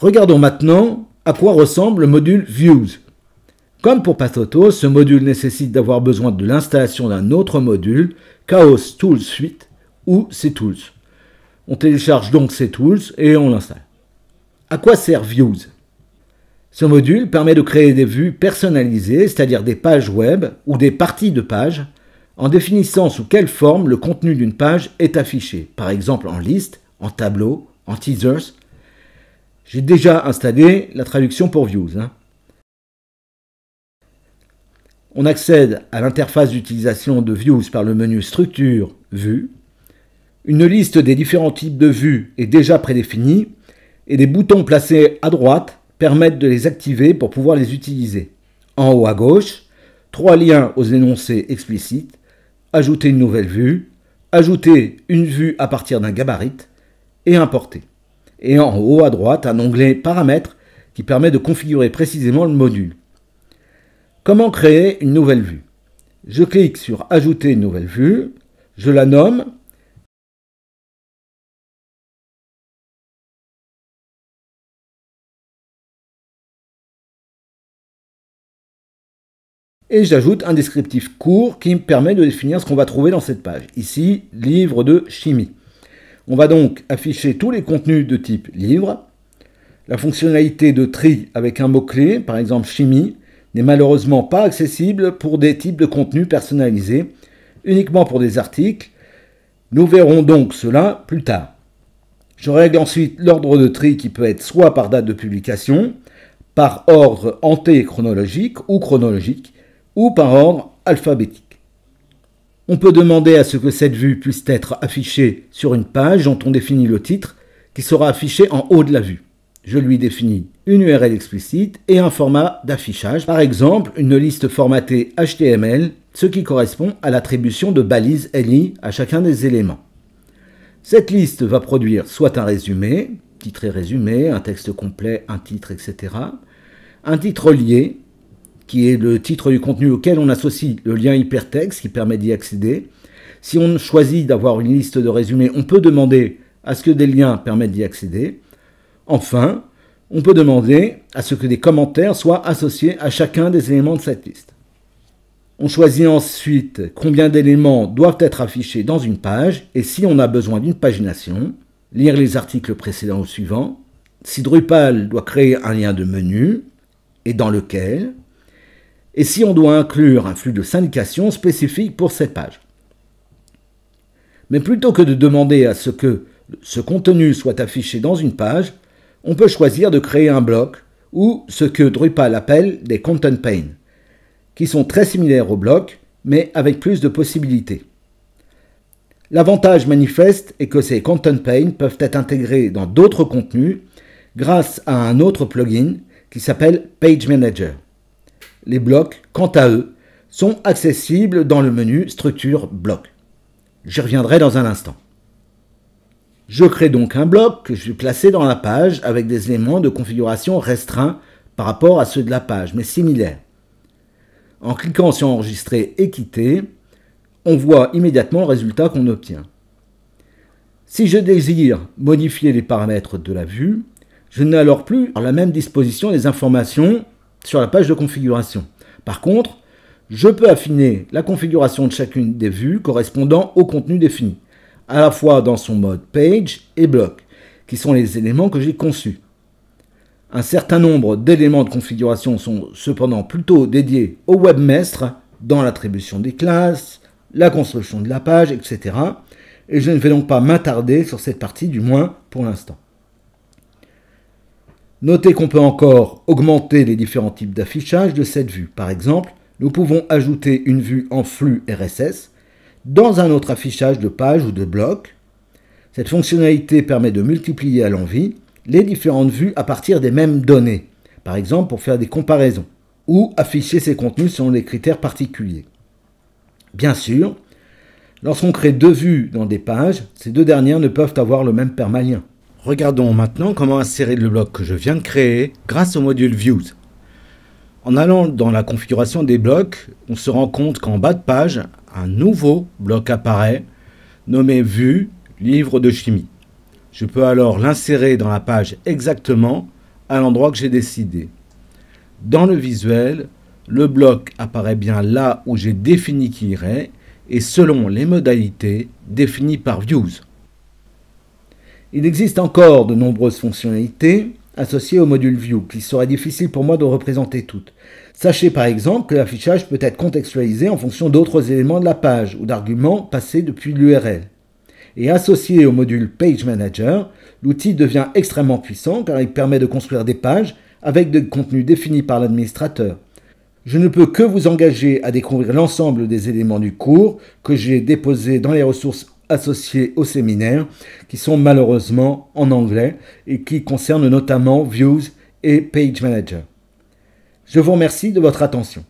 Regardons maintenant à quoi ressemble le module Views. Comme pour Pathauto, ce module nécessite d'avoir besoin de l'installation d'un autre module, Chaos Tools Suite ou CTools. On télécharge donc Ctools et on l'installe. À quoi sert Views Ce module permet de créer des vues personnalisées, c'est-à-dire des pages web ou des parties de pages, en définissant sous quelle forme le contenu d'une page est affiché, par exemple en liste, en tableau, en teasers j'ai déjà installé la traduction pour Views. Hein. On accède à l'interface d'utilisation de Views par le menu Structure, Vue. Une liste des différents types de vues est déjà prédéfinie et des boutons placés à droite permettent de les activer pour pouvoir les utiliser. En haut à gauche, trois liens aux énoncés explicites, ajouter une nouvelle vue, ajouter une vue à partir d'un gabarit et importer et en haut à droite un onglet Paramètres qui permet de configurer précisément le module. Comment créer une nouvelle vue Je clique sur Ajouter une nouvelle vue, je la nomme et j'ajoute un descriptif court qui me permet de définir ce qu'on va trouver dans cette page. Ici, livre de chimie. On va donc afficher tous les contenus de type livre. La fonctionnalité de tri avec un mot-clé, par exemple chimie, n'est malheureusement pas accessible pour des types de contenus personnalisés, uniquement pour des articles. Nous verrons donc cela plus tard. Je règle ensuite l'ordre de tri qui peut être soit par date de publication, par ordre antéchronologique ou chronologique, ou par ordre alphabétique. On peut demander à ce que cette vue puisse être affichée sur une page dont on définit le titre, qui sera affiché en haut de la vue. Je lui définis une URL explicite et un format d'affichage, par exemple une liste formatée HTML, ce qui correspond à l'attribution de balises LI à chacun des éléments. Cette liste va produire soit un résumé, titre et résumé, un texte complet, un titre, etc., un titre lié, qui est le titre du contenu auquel on associe le lien hypertexte qui permet d'y accéder. Si on choisit d'avoir une liste de résumés, on peut demander à ce que des liens permettent d'y accéder. Enfin, on peut demander à ce que des commentaires soient associés à chacun des éléments de cette liste. On choisit ensuite combien d'éléments doivent être affichés dans une page et si on a besoin d'une pagination, lire les articles précédents ou suivants, si Drupal doit créer un lien de menu et dans lequel et si on doit inclure un flux de syndication spécifique pour cette page. Mais plutôt que de demander à ce que ce contenu soit affiché dans une page, on peut choisir de créer un bloc ou ce que Drupal appelle des content Pane, qui sont très similaires aux blocs, mais avec plus de possibilités. L'avantage manifeste est que ces content Pane peuvent être intégrés dans d'autres contenus grâce à un autre plugin qui s'appelle Page Manager. Les blocs, quant à eux, sont accessibles dans le menu Structure bloc. J'y reviendrai dans un instant. Je crée donc un bloc que je vais placer dans la page avec des éléments de configuration restreints par rapport à ceux de la page, mais similaires. En cliquant sur Enregistrer et quitter, on voit immédiatement le résultat qu'on obtient. Si je désire modifier les paramètres de la vue, je n'ai alors plus la même disposition les informations sur la page de configuration. Par contre, je peux affiner la configuration de chacune des vues correspondant au contenu défini, à la fois dans son mode page et bloc, qui sont les éléments que j'ai conçus. Un certain nombre d'éléments de configuration sont cependant plutôt dédiés au webmestre dans l'attribution des classes, la construction de la page, etc. Et je ne vais donc pas m'attarder sur cette partie, du moins pour l'instant. Notez qu'on peut encore augmenter les différents types d'affichage de cette vue. Par exemple, nous pouvons ajouter une vue en flux RSS dans un autre affichage de page ou de bloc. Cette fonctionnalité permet de multiplier à l'envie les différentes vues à partir des mêmes données, par exemple pour faire des comparaisons, ou afficher ces contenus selon des critères particuliers. Bien sûr, lorsqu'on crée deux vues dans des pages, ces deux dernières ne peuvent avoir le même permalien. Regardons maintenant comment insérer le bloc que je viens de créer grâce au module Views. En allant dans la configuration des blocs, on se rend compte qu'en bas de page, un nouveau bloc apparaît nommé Vue Livre de chimie. Je peux alors l'insérer dans la page exactement à l'endroit que j'ai décidé. Dans le visuel, le bloc apparaît bien là où j'ai défini qu'il irait et selon les modalités définies par Views. Il existe encore de nombreuses fonctionnalités associées au module View qu'il serait difficile pour moi de représenter toutes. Sachez par exemple que l'affichage peut être contextualisé en fonction d'autres éléments de la page ou d'arguments passés depuis l'URL. Et associé au module Page Manager, l'outil devient extrêmement puissant car il permet de construire des pages avec des contenus définis par l'administrateur. Je ne peux que vous engager à découvrir l'ensemble des éléments du cours que j'ai déposé dans les ressources associés au séminaire, qui sont malheureusement en anglais et qui concernent notamment Views et Page Manager. Je vous remercie de votre attention.